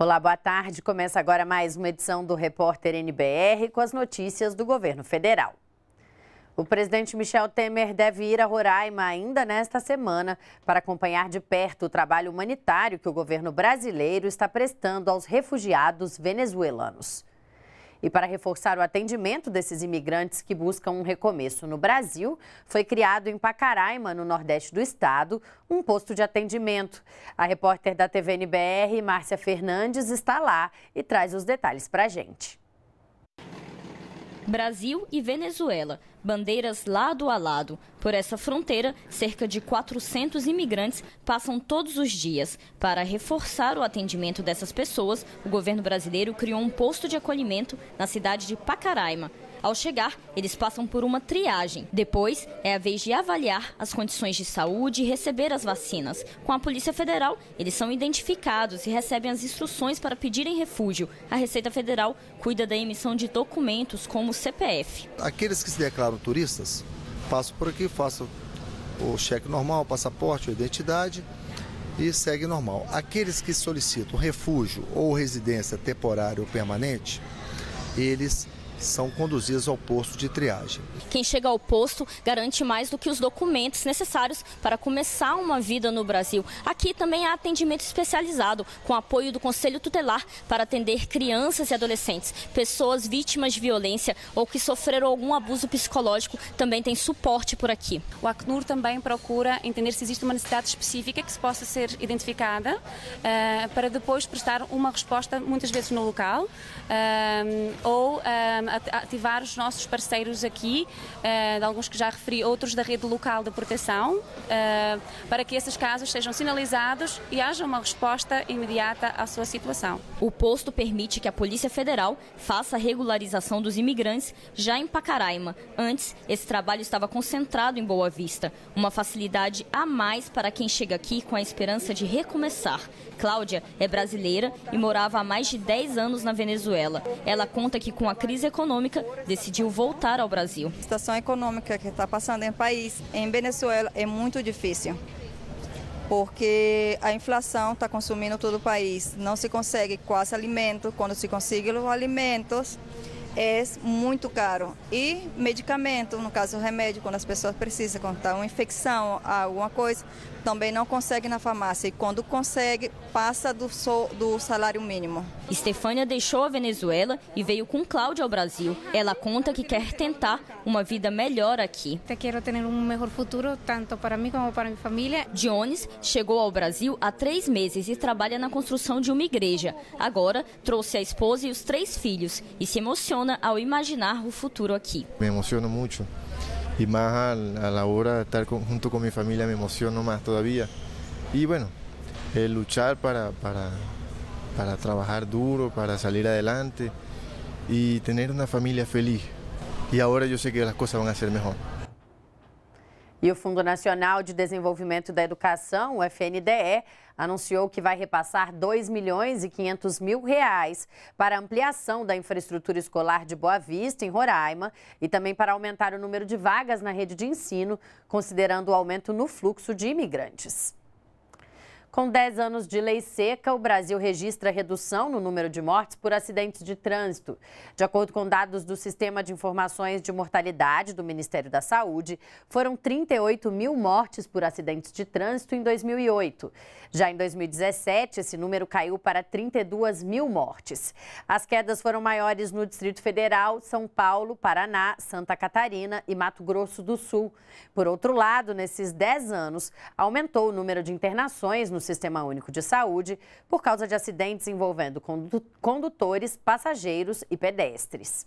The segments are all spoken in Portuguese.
Olá, boa tarde. Começa agora mais uma edição do Repórter NBR com as notícias do governo federal. O presidente Michel Temer deve ir a Roraima ainda nesta semana para acompanhar de perto o trabalho humanitário que o governo brasileiro está prestando aos refugiados venezuelanos. E para reforçar o atendimento desses imigrantes que buscam um recomeço no Brasil, foi criado em Pacaraima, no Nordeste do estado, um posto de atendimento. A repórter da TV NBR, Márcia Fernandes, está lá e traz os detalhes para a gente. Brasil e Venezuela bandeiras lado a lado. Por essa fronteira, cerca de 400 imigrantes passam todos os dias. Para reforçar o atendimento dessas pessoas, o governo brasileiro criou um posto de acolhimento na cidade de Pacaraima. Ao chegar, eles passam por uma triagem. Depois, é a vez de avaliar as condições de saúde e receber as vacinas. Com a Polícia Federal, eles são identificados e recebem as instruções para pedirem refúgio. A Receita Federal cuida da emissão de documentos como o CPF. Aqueles que se declaram turistas, passo por aqui, faço o cheque normal, passaporte, identidade e segue normal. Aqueles que solicitam refúgio ou residência temporária ou permanente, eles são conduzidas ao posto de triagem. Quem chega ao posto garante mais do que os documentos necessários para começar uma vida no Brasil. Aqui também há atendimento especializado, com apoio do Conselho Tutelar para atender crianças e adolescentes. Pessoas vítimas de violência ou que sofreram algum abuso psicológico também têm suporte por aqui. O Acnur também procura entender se existe uma necessidade específica que se possa ser identificada uh, para depois prestar uma resposta, muitas vezes no local, uh, ou uh, ativar os nossos parceiros aqui, eh, de alguns que já referi, outros da rede local de proteção, eh, para que esses casos sejam sinalizados e haja uma resposta imediata à sua situação. O posto permite que a Polícia Federal faça a regularização dos imigrantes já em Pacaraima. Antes, esse trabalho estava concentrado em Boa Vista, uma facilidade a mais para quem chega aqui com a esperança de recomeçar. Cláudia é brasileira e morava há mais de 10 anos na Venezuela. Ela conta que com a crise econômica, econômica, decidiu voltar ao Brasil. A situação econômica que está passando em país, em Venezuela, é muito difícil porque a inflação está consumindo todo o país. Não se consegue quase alimento, quando se consegue os alimentos, é muito caro. E medicamento, no caso o remédio, quando as pessoas precisam, quando está uma infecção, alguma coisa, também não consegue na farmácia. E quando consegue, passa do, so, do salário mínimo. Estefânia deixou a Venezuela e veio com Cláudia ao Brasil. Ela conta que quer tentar uma vida melhor aqui. Eu quero ter um melhor futuro, tanto para mim como para minha família. Jones chegou ao Brasil há três meses e trabalha na construção de uma igreja. Agora, trouxe a esposa e os três filhos e se emociona al imaginar el futuro aquí. Me emociono mucho y más a, la hora de estar junto con mi familia me emociono más todavía. Y bueno, el luchar para, trabajar duro, para salir adelante y tener una familia feliz. Y ahora yo sé que las cosas van a ser mejor. E o Fundo Nacional de Desenvolvimento da Educação, o FNDE, anunciou que vai repassar 2 milhões e 500 mil reais para ampliação da infraestrutura escolar de Boa Vista, em Roraima, e também para aumentar o número de vagas na rede de ensino, considerando o aumento no fluxo de imigrantes. Com 10 anos de lei seca, o Brasil registra redução no número de mortes por acidentes de trânsito. De acordo com dados do Sistema de Informações de Mortalidade do Ministério da Saúde, foram 38 mil mortes por acidentes de trânsito em 2008. Já em 2017, esse número caiu para 32 mil mortes. As quedas foram maiores no Distrito Federal, São Paulo, Paraná, Santa Catarina e Mato Grosso do Sul. Por outro lado, nesses 10 anos, aumentou o número de internações no no Sistema Único de Saúde por causa de acidentes envolvendo condutores, passageiros e pedestres.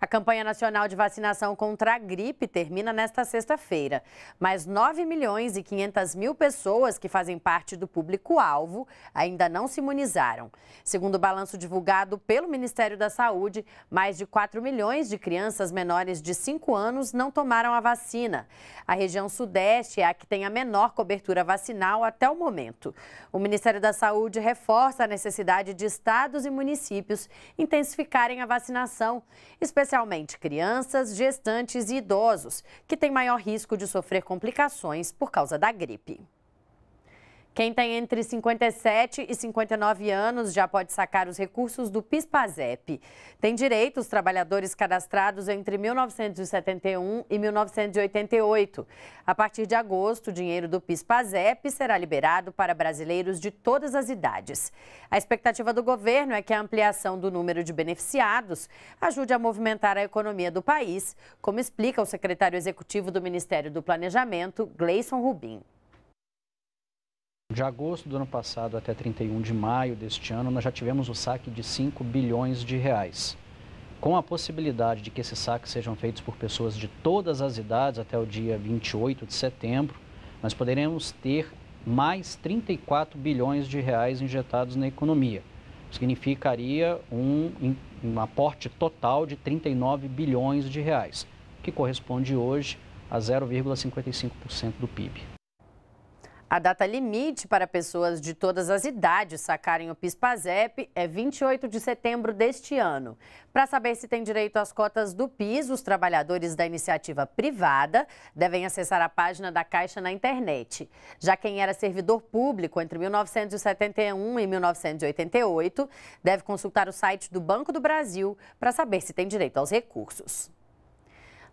A campanha nacional de vacinação contra a gripe termina nesta sexta-feira, mas 9 milhões e 500 mil pessoas que fazem parte do público-alvo ainda não se imunizaram. Segundo o balanço divulgado pelo Ministério da Saúde, mais de 4 milhões de crianças menores de 5 anos não tomaram a vacina. A região sudeste é a que tem a menor cobertura vacinal até o momento. O Ministério da Saúde reforça a necessidade de estados e municípios intensificarem a vacinação, especialmente especialmente crianças, gestantes e idosos, que têm maior risco de sofrer complicações por causa da gripe. Quem tem entre 57 e 59 anos já pode sacar os recursos do PIS/PASEP. Tem direito os trabalhadores cadastrados entre 1971 e 1988. A partir de agosto, o dinheiro do PIS/PASEP será liberado para brasileiros de todas as idades. A expectativa do governo é que a ampliação do número de beneficiados ajude a movimentar a economia do país, como explica o secretário executivo do Ministério do Planejamento, Gleison Rubim. De agosto do ano passado até 31 de maio deste ano, nós já tivemos o saque de 5 bilhões de reais. Com a possibilidade de que esses saques sejam feitos por pessoas de todas as idades até o dia 28 de setembro, nós poderemos ter mais 34 bilhões de reais injetados na economia. Significaria um, um aporte total de 39 bilhões de reais, que corresponde hoje a 0,55% do PIB. A data limite para pessoas de todas as idades sacarem o PIS-PASEP é 28 de setembro deste ano. Para saber se tem direito às cotas do PIS, os trabalhadores da iniciativa privada devem acessar a página da Caixa na internet. Já quem era servidor público entre 1971 e 1988 deve consultar o site do Banco do Brasil para saber se tem direito aos recursos.